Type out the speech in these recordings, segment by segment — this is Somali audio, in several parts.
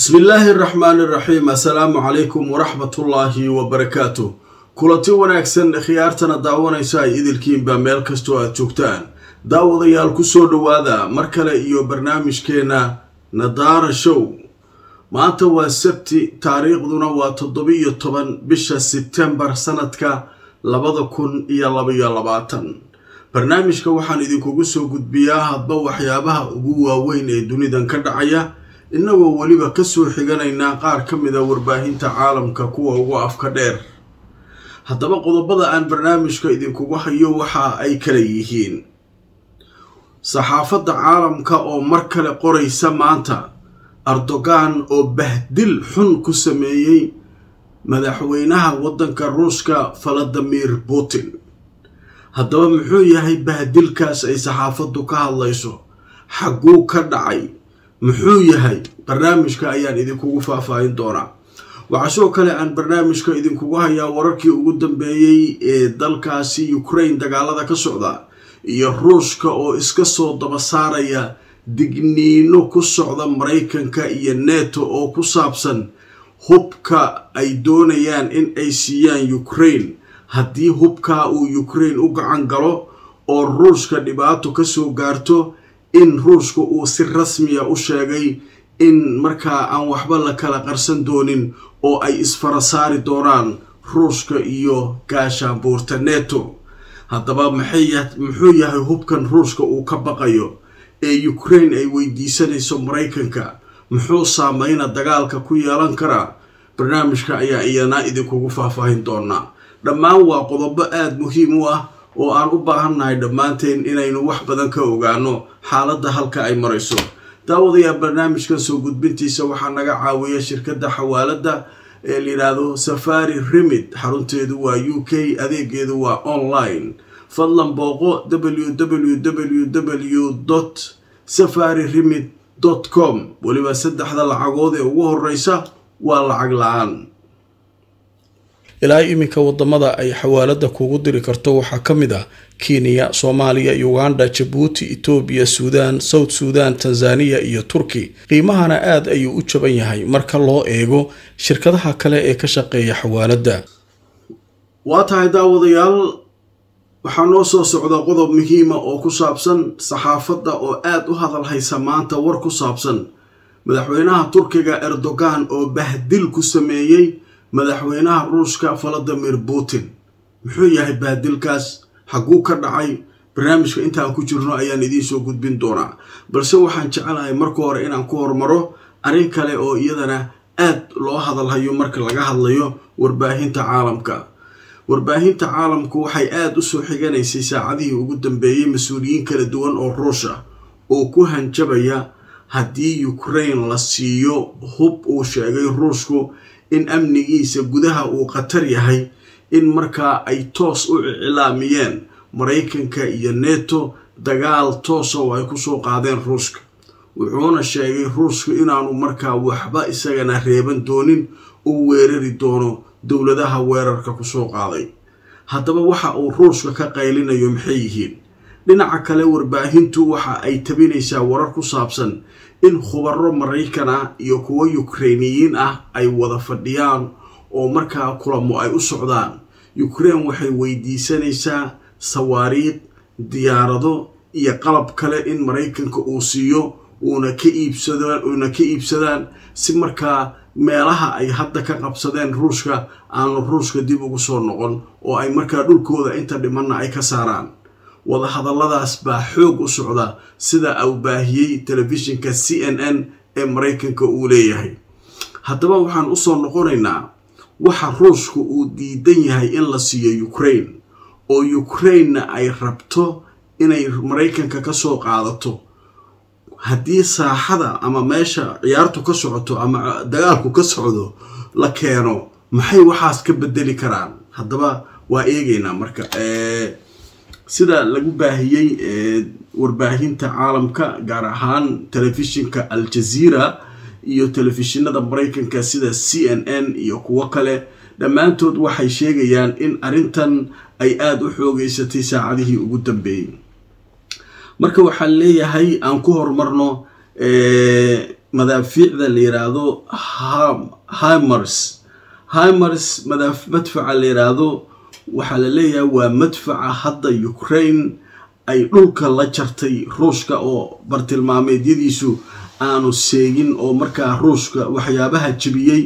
بسم الله الرحمن الرحيم السلام عليكم ورحمة الله وبركاته kulanti wanaagsan khiyaartana daawanayso ay idilkiinba meel kastoo aad joogtaan daawadayaal ku soo dhowaada mar kale iyo barnaamijkeenna nadaara show maanta waa sabti taariikhduna waa toddobiiyo toban bisha sebtembar sanadka labada kun iyo labaiyo labaatan barnaamijka waxaan idinkugu soo gudbiyaa hadba waxyaabaha ugu waaweyn ee dunidan ka dhacaya innagoo weliba kasoo xiganaynaa qaar ka mid a warbaahinta caalamka kuwa ugu afka dheer haddaba qodobada aan barnaamijka idinkugu hayo waxa ay kala yihiin saxaafadda caalamka oo mar kale qoraysa maanta erdogan oo bahdil xun ku sameeyey madaxweynaha waddanka ruushka valadimir putin haddaba muxuu yahay bahdilkaas ay saxaafaddu ka hadlayso xagguu ka dhacay muxuu yahay barnaamijka ayaan idinkugu faahfaahin doonaa waxaa sidoo kale aan barnaamijka idinkugu hayaa wararkii ugu dambeeyey ee dalkaasi ukraine dagaalada ka socda iyo ruushka oo iska soo daba saaraya digniino ku socda maraykanka iyo neto oo ku saabsan hubka ay doonayaan in ay siiyaan ukraine haddii hubkaa uu ukrain u gacan galo oo ruushka dhibaato kasoo gaarto in ruushka uu si rasmiya ah u sheegay in markaa aan waxba la kala qarsan doonin oo ay isfara saari doonaan ruushka iyo gaashaanbuurta neto haddaba muxuu yahay hubkan ruushka uu ka baqayo ee ukraine ay weydiisanayso maraykanka muxuu saameyna dagaalka ku yeelan karaa barnaamijka ayaa iyanaa idinkugu faahfaahin doonaa dhammaan waa qodobo aada muhiim u ah oo aan u baahannahay dhammaanteen inaynu wax badan ka ogaano xaaladda halka ay marayso daawadayaa barnaamijkan soo gudbintiisa waxaa naga caawiya shirkadda xawaaladda ee layidhaahdo safari rimid xarunteedu waa u k adeegeedu waa online fadlan booqo www w w safari remid com weliba saddexda lacagood ee ugu horreysa waa lacag la-aan ilaa iminka wadamada ay xawaalada kugu diri karto waxaa ka mid ah kenya soomaaliya uganda jabuuti etoobiya suudaan south suudan tanzaniya iyo turki qiimahana aad ayuu u jaban yahay marka loo eego shirkadaha kale ee ka shaqeeya xawaalada waa tahay daawadayaal waxaa noo soo socda qodob muhiima oo ku saabsan saxaafadda oo aad u hadal haysa maanta war ku saabsan madaxweynaha turkiga erdogan oo bahdil ku sameeyey madaxweynaha ruushka valadimir putin muxuu yahay baadilkaas xagguu ka dhacay barnaamijka intaan ku jirno ayaan idiin soo gudbin doonaa balse waxaan jecelahay marka hore inaan ku hormaro arrin kale oo iyadana aad loo hadalhayo marka laga hadlayo warbaahinta caalamka warbaahinta caalamku waxay aada u soo xiganaysay saacadihii ugu dambeeyey mas-uuliyiin kala duwan oo ruush ah oo ku hanjabaya haddii ukraine la siiyo hub uu sheegay ruushku in amnigiisa gudaha uu khatar yahay in markaa ay toos u iclaamiyeen maraykanka iyo neto dagaal toosow ay kusoo qaadeen ruushka wuxuuna sheegay ruushku inaanu markaa waxba isagana reeban doonin u weerari doono dowladaha weerarka kusoo qaaday haddaba waxa uu ruushka ka qaylinayo maxay yihiin dhinaca kale warbaahintu waxa ay tabinaysaa warar ku saabsan in khubaro maraykan ah iyo kuwo yukreiniyiin ah ay wada fadhiyaan oo markaa kulamo ay u socdaan yukrein waxay weydiisanaysaa sawaariid diyaarado iyo qalab kale in maraykanka uu siiyo uuna ka iibsadaan uuna ka iibsadaan si markaa meelaha ay hadda ka qabsadeen ruushka aanu ruushka dib ugu soo noqon oo ay markaa dhulkooda inta dhimanna ay ka saaraan wadahadalladaas baa xoog u socda sida uu baahiyey telefishinka c n n ee maraykanka uu leeyahay haddaba waxaan usoo noqonaynaa waxa ruushku uu diidan yahay in la siiyo ukraine oo ukrainena ay rabto inay maraykanka ka soo qaadato haddii saaxada ama meesha ciyaartu ka socoto ama dagaalku ka socdo la keeno maxay waxaas ka bedeli karaan haddaba waa eegaynaa marka sida lagu baahiyey warbaahinta caalamka gaar ahaan telefishinka al-jazeera iyo telefishinada maraykanka sida c n n iyo kuwo kale dhammaantood waxay sheegayaan in arrintan ay aada u xoogeysatay saacadihii ugu dambeeyey marka waxaan leeyahay aan ku horumarno madaafiicda la yiraahdo himers himers madfaca la yiraahdo waxaa la leeyahay waa madfaca hadda ukraine ay dhulka la jartay ruushka oo bartilmaameedyadiisu aanu seegin oo markaa ruushka waxyaabaha jebiyey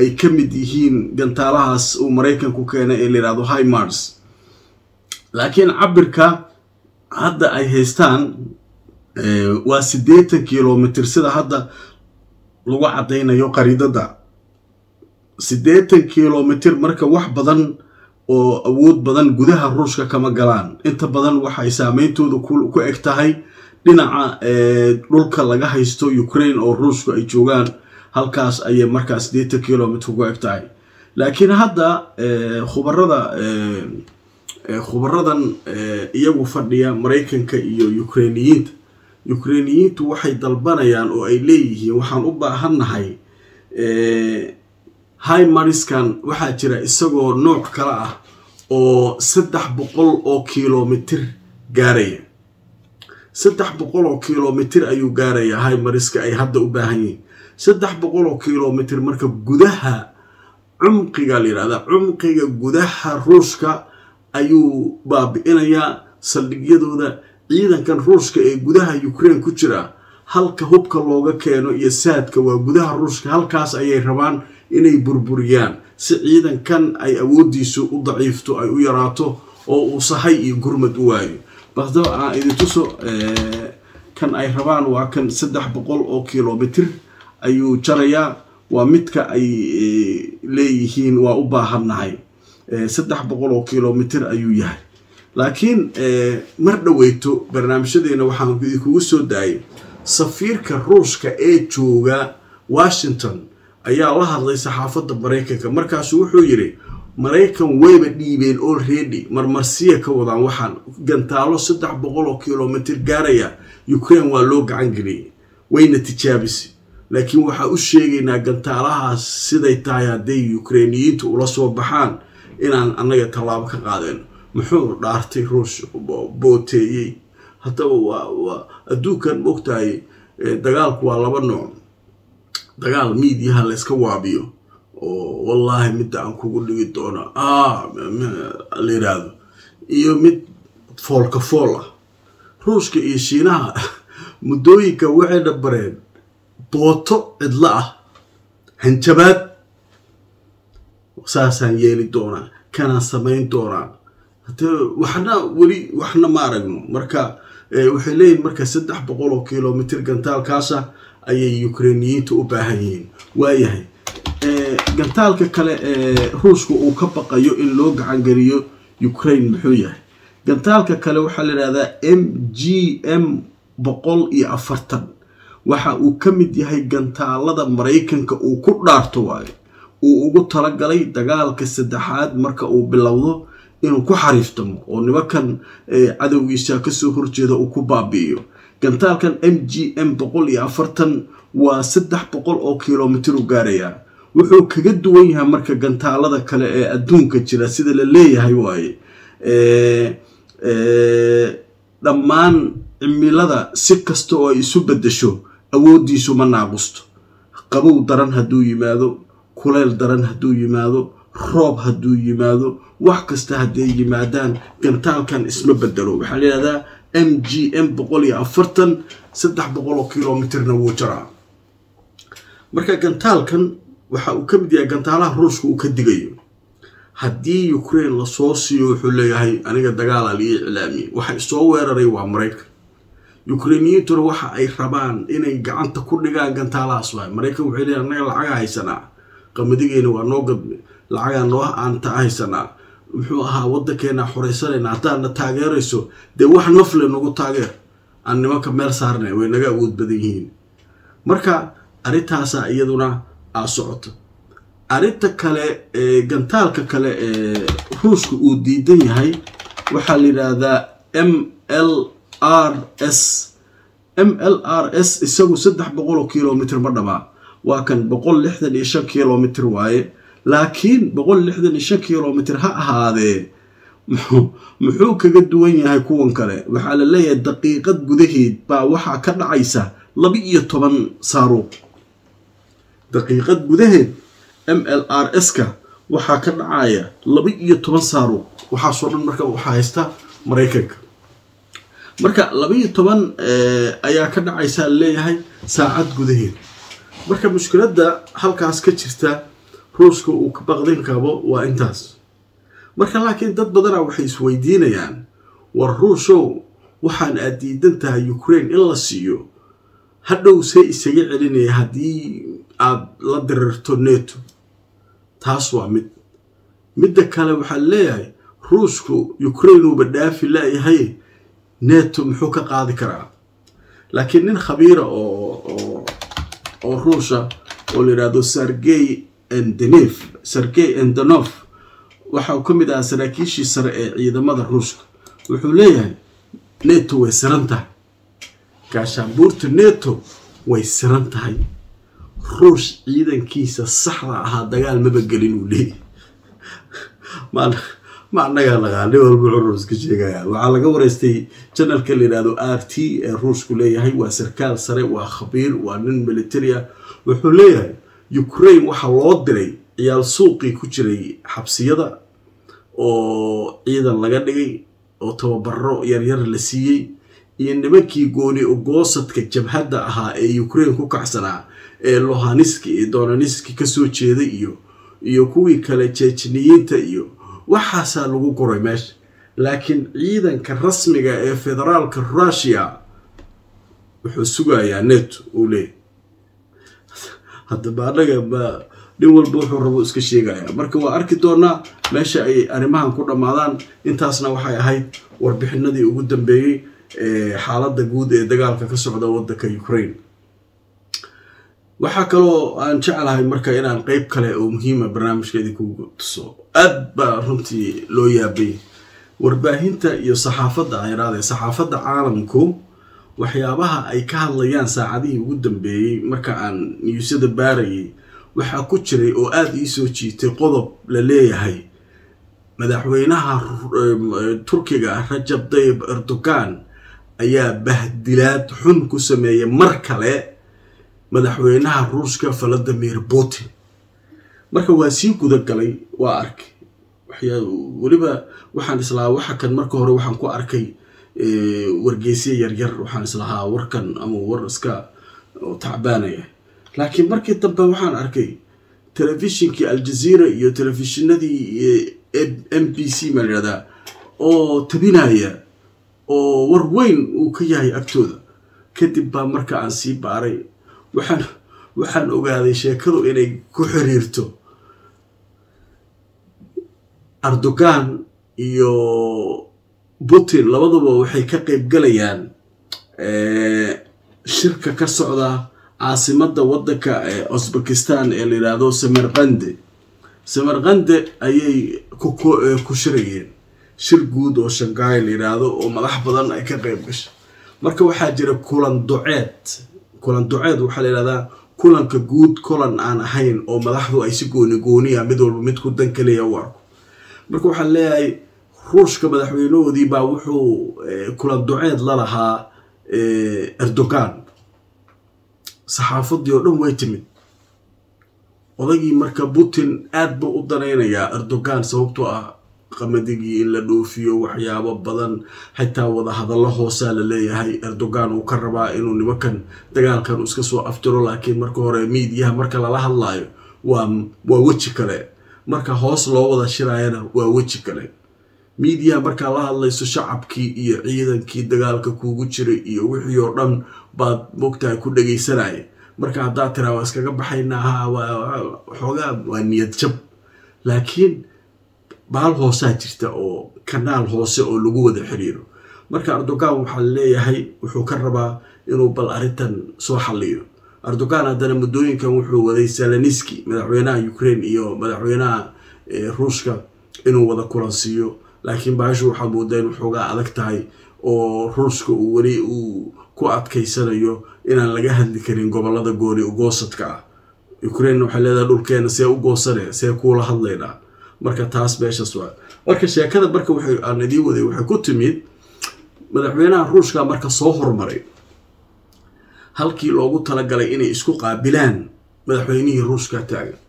ay ka mid yihiin gantaalahaas uu maraykanku keenay ee layidhahdo himars laakiin cabirka hadda ay haystaan waa siddeetan kilomitr sida hadda lagu caddaynayo qariidada siddeetan kilomitr marka wax badan oo awood badan gudaha ruushka kama galaan inta badan waxay saameyntooda ku eg tahay dhinaca eh, dhulka laga haysto ukraine oo ruushku ay joogaan halkaas ayay markaas deeta kilomitr ku eg tahay laakiin hadda eh, khubarada eh, khubaradan iyagu fadhiya maraykanka iyo ukrainiyiinta ukrainiyiintu waxay dalbanayaan oo ay leeyihiin waxaan u baahannahay highmariskan waxaa jira isagoo nooc kale ah oo saddex boqol oo kilomitir gaaraya saddex boqol oo kilomitir ayuu gaaraya haymariska ay hadda u baahan yihiin saddex boqol oo kilomitir marka gudaha cumqiga la yidhahdaa cumqiga gudaha ruushka ayuu baabi'inayaa saldhigyadooda ciidankan ruushka ee gudaha ukrein ku jira halka hubka looga keeno iyo saadka waa gudaha ruushka halkaas ayay rabaan inay burburiyaan si ciidankan ay awooddiisu u daciifto ay u yaraato oo uu sahay iyo gurmad u waayo baqdaba aan idintuso eh, kan ay rabaan waa kan saddex boqol oo kilomitr ayuu jarayaa waa midka ay eh, leeyihiin waa u baahannahay eh, saddex boqol oo kilomitr ayuu yahay laakiin mar dhoweyto barnaamijyadeena waxaan idinkugu soo daayay safiirka ruushka ee jooga washington ayaa la hadlay saxaafadda maraykanka markaasu wuxuu yidhi maraykan wayba dhiibeen olredy marmarsiya ka wadaan waxaan gantaalo saddex boqol oo kilomitr gaaraya ukraine waa loo gacan wayna tijaabisay laakiin waxaa u sheegaynaa gantaalahaas siday tahay hadday ukrainiyiinta ula soo baxaan inaan annaga tallaabo ka qaadayno muxuu dhaartay ruush booteeyey haddaba adduunkan mogtahay eh, dagaalku waa laba nooc dagaal miidiyaha layska waabiyo oo wallaahi midda aan kugu dhigi doono ah la yidhaahdo iyo mid foolka fool ah ruushka iyo shiinaha muddooyinka waxay dhabareen booto cidla ah hanjabaad saasaan yeeli doonaa kanaan samayn doonaa hade waxna weli waxna ma aragno marka eh, waxay leeyihin marka saddex boqol oo kilomitr gantaalkaasa ayay ukrainiyiinta u baahan yihiin waayahay eh, gantaalka kale ee eh, ruushku uu ka baqayo in loo gacangeliyo ukraine muxuu yahay gantaalka kale waxaa la yidhahdaa m g m boqol iyo afartan waxa uu ka mid yahay gantaalada maraykanka uu ku dhaarto waayo uu ugu talagalay dagaalka saddexaad marka uu bilowdo inuu ku xariiftamo oo nimankan eh, cadowgiisa kasoo horjeeda uu ku baabi'iyo gantaalkan m g m boqol iyo afartan waa saddex boqol oo u gaaraya wuxuu kaga duwan yahay marka gantaalada kale ee adduunka jira sida la leeyahay waaye dhammaan cimilada si kasta oo ay isu bedesho awooddiisu ma naaqusto qabow daran hadduu yimaado kuleyl daran hadduu yimaado roob hadduu yimaado wax kasta hadday yimaadaan gantaalkan isma bedelo waxaa la yidhahdaa m g m boqol iyo afartan saddex boqol oo kilomitirna wuu jaraa marka gantaalkan waxa uu ka mid yahay gantaalaha ruushka uu ka digayo haddii ukrain lasoo siiyo wuxuu leeyahay aniga dagaalaa lii iclaamiye waxa isoo weeraray waa maraykan ukrainiyiintuna waxa ay rabaan inay gacanta ku dhigaan gantaalahaas waay maraykan wuxuu leeyahay annaga lacagaa haysanaa qamadigeena waa noo gadme lacagaa noo aanta haysanaa muxuu ahaa wadankeena xoreysanayna haddaad na taageerayso dee wax nafle nagu taageer aan nimanka meel saarnay way naga awood badan yihiin marka arrintaasaa iyaduna aa socoto arrinta kale ee gantaalka kale ee ruushka uu diidan yahay waxaa la yidhaahdaa m l r s m l r s isagu saddex boqoloo kilomitr ma dhabaa waa kan boqol lixdan iyo shan kilomitr waaye laakiin boqol lixdan iyo shan kilomitr ha ahaadee muxuu kaga duwan yahay kuwan kale waxaa la leeyahay daqiiqad gudaheed baa waxaa ka dhacaysa laba iyo toban saaruuq daqiiqad gudaheed m l r s-ka waxaa ka dhacaya laba iyo toban saaruuq waxaasoo dhan marka waxaa haysta maraykanka marka laba iyo toban eh, ayaa ka dhacaysa la leeyahay saacad gudaheed marka mushkiladda halkaas ka jirta ruuska uu baqdin kabo waa intaas marka laakiin dad badana waxay isweydiinayaan war ruushow waxaan aad diidan tahay ukraine in la siiyo hadhow see isaga celinaya haddii aad la dirirto neto taas waa mid midda kale waxaad leeyahay ruusku ukrainuuba uuba dhaafi laayahay neto muxuu ka qaadi karaa laakiin nin khabiira oo oo ruusha oo la yidhaahdo sargey denef sergey andonof waxa uu ka mid ahaa saraakiishii sare ee ciidamada ruushka wuxuu leeyahay neto way siran tahay gaashaanbuurta neto way siran tahay ruush ciidankiisa saxda ahaa dagaal maba gelin uu leeyahy ma annagaa laqaa nin walba wuxuu iska sheegaya waxaa laga waraystay janalka layidhahdo r t ee ruushku leeyahay waa sarkaal sare waa khabiir waa nin military ah wuxuu leeyahay ukrain waxaa loo diray ciyaal suuqii ku jiray xabsiyada oo ciidan laga dhigay oo tababaro yaryar la siiyey iyo nimankii gooni ogoosadka jabhadda ahaa ee ukraine ku kacsanaa ee lohaniski iyo donaniski kasoo jeeday iyo iyo kuwii kale jejniyiinta iyo waxaasaa lagu goray meesha laakiin ciidanka rasmiga ah ee federaalka russiya wuxuu sugayaa net uu leeyahy haddaba annaga ma nin walba wuxuu rabo iska sheegaya marka waa arki doonaa meesha ay arrimahan ku dhammaadaan intaasna waxay ahayd warbixinadii ugu dambeeyey xaaladda guud ee dagaalka ka socda waddanka ukraine waxaa kaloo aan jeclahay marka inaan qeyb kale oo muhiima ah barnaamijkeedii kugu tuso aad baa runtii loo yaabay warbaahinta iyo saxaafadda ayraadee saxaafadda caalamku waxyaabaha ay ka hadlayaan saacadihii ugu dambeeyey marka aan niyuusyada baarayay waxaa ku jiray oo aada ii soo jiitay qodob la leeyahay madaxweynaha eh, turkiga rajab dayib erdogan ayaa bahdilaad xun ku sameeyay mar kale madaxweynaha ruushka valadimir putin marka waa sii gudagalay waa arkay weliba waxaan islaa waxa kan marka hore waxaan ku arkay Eh, wargeysya yaryar waxaan islahaa warkan ama war iska tacbaanaya laakiin markii dambe waxaan arkay telefishinkii aljazeera iyo telefishinadii m eh, b c baa oo tabinaya oo war weyn uu ka yahay agtooda kadib baa marka aan sii baaray waxaan waxaan ogaaday sheekadu inay ku xiriirto ardogan iyo putin labaduba waxay ka qayb galayaan eh, shirka ka socda caasimada wadanka ee eh, uzbekistan ee la yidhaahdo samarkande samarkande ayay eh, ku shirayeen shir guud oo shangaay la yidhaahdo oo madax badan ay ka qayb gasha marka waxaa jira kulan duceed kulan duceed waxaa la yihahdaa kulanka guud kulan aan ahayn oo madaxdu ay si gooni gooniya ah mid walba mid ku dan kaliya u arko marka waxaa leeyahay ruushka madaxweynahoodii baa wuxuu eh, kulan duceed la lahaa eh, erdogan saxaafadii oo dhan way timid odagii marka putin aad buu u danaynayaa erdogan sababtoo ah qamadigii in la dhoofiyo waxyaabo badan xitaa wadahadallo hoosaa la leeyahay erdogan uu ka rabaa inuu nimankan dagaalkan u iska soo aftiro laakiin marka hore miidiyaha marka lala hadlaayo waa waa weji kale marka hoos loo wada shiraayana waa weji kale miidiya markaa la hadlayso shacabkii iyo ciidankii dagaalka kuugu jiray iyo wixii oo dhan baad mogtahay ku dhagaysanaya marka haddaad tiraa waa iskaga baxaynaa ha xoogaa waa niyad jab laakiin baal hoosaa jirta oo kanaal hoose oo lagu wada xiriiro marka ardogan waxaa leeyahay wuxuu ka rabaa inuu bal arrintan soo xalliyo erdogan haddana muddooyinkan wuxuu waday zeleniski madaxweynaha ukraine iyo madaxweynaha eh, ruushka inuu wada kulansiiyo laakiin baashu waxaa moodaa in waxoogaa adag tahay oo ruuska uu weli uu ku adkaysanayo inaan laga hadli karin gobollada gooni ugoosadka ah ukrainna waxay leedahay dhulkeena see u goosane see kuula hadlaynaa marka taas meeshaas waa marka sheekada marka aan idiin waday waxay ku timid madaxweynaha ruushka marka soo hormaray halkii loogu talagalay inay isku qaabilaan madaxweynihii ruushka taagan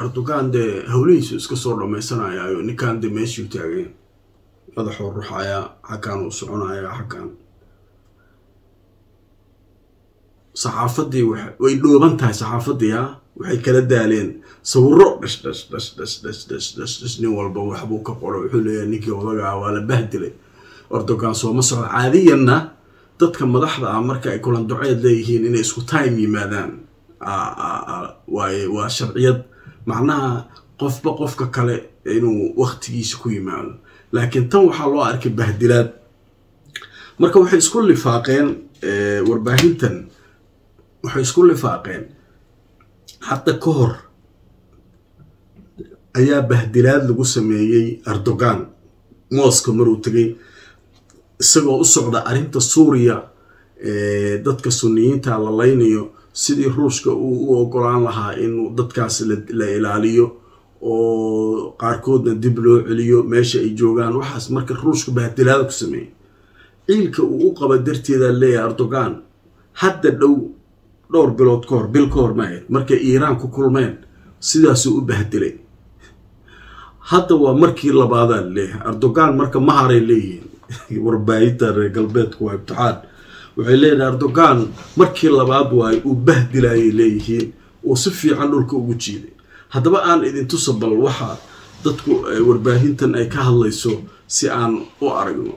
erdogan dee howlihiisu iska soo dhammaysanayaayo ninkan dee meeshuu taageen madaxuu ruxayaa xaggaan uu soconayaa xaggaan saxaafaddii way dhooban tahay saxaafaddiiha waxay kala daaleen sawiro dhash dhash dhash dhash dhash dhash dhash dhash nin walba waxbuu ka qoray wuxuu leeyahay ninkii odagaa waa la bahdilay erdogan sooma socda caadiyanna dadka madaxda ah marka ay kulandoceed leeyihiin inay isku time yimaadaan waaye waa sharciyad macnaha qofba qofka kale inuu waktigiisa ku yimaado laakiin tan waxaa loo arkay bahdilaad marka waxay isku lifaaqeen warbaahintan waxay isku lifaaqeen hadda ka hor ayaa bahdilaad lagu sameeyey erdogan mooska maruu tegay isagoo u socda arrinta suuriya dadka sunniyiinta la laynayo sidii ruushka uu u ogolaan lahaa in dadkaas la ilaaliyo oo qaarkoodna dib loo celiyo meesha ay joogaan waxaas marka ruushka bahdilaada ku sameeyey ciilka uu u qaba darteeda leeyahay erdogan hadda dhow dhowr bilood ka hor bil ka hor ma markay iiraan ku kulmeen sidaasuu u bahdilay hadda waa markii labaadaa leeyahay erdogan marka maharay leeyihiin warbaahinta reer galbeedku waa ibtixaan waxay leeyihin erdogan markii labaad waay uu bahdilayay leeyihiin oo si fiican dhulka ugu jiiday haddaba aan idintusa bal waxa dadku eh, warbaahintan ay ka hadlayso si aan u aragno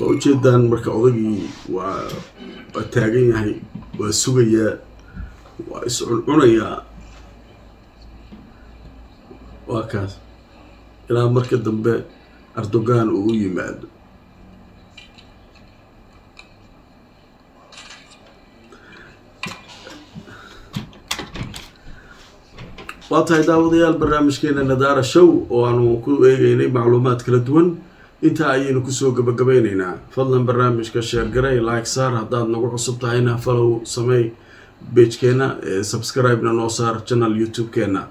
waa ujeedaan marka odagii waa waa taagan yahay waa sugayaa waa iscuncunayaa waa kaas ilaa marka dambe erdogan uu u yimaado waa tahay daawadayaal barnaamijkeena nadaara show oo aanu ku eegeynay macluumaad kala duwan intaa ayaynu kusoo gabagabeyneynaa fadlan barnaamijka sheergaray like saar haddaad nagu cusub tahayna falow samey beejkeenna subscribe-na noo saar channel youtube keena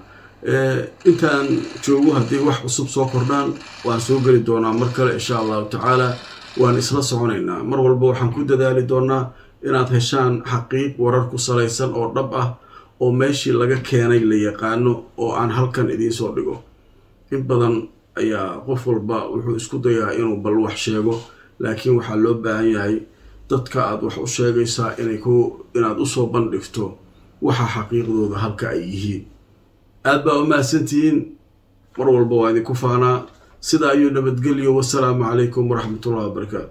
intaan joogo haddii wax cusub soo kordhaan waan soo geli doonaa mar kale insha allahu tacaala waan isla soconaynaa mar walba waxaan ku dadaali doonaa inaad heshaan xaqiiq warar ku salaysan oo dhab ah oo meeshii laga keenay la yaqaano oo aan halkan idiinsoo dhigo in badan ayaa qof walba wuxuu isku dayaa inuu bal wax sheego laakiin waxaa loo baahan yahay dadka aada wax u sheegaysaa inaad usoo bandhigto waxa xaqiiqdooda halka ay yihiin aad baa u mahadsantihiin mar walba waa idinku faanaa sida ayuu nabadgelyo wasalaamu calaykum waraxmatullahi wabarakaatu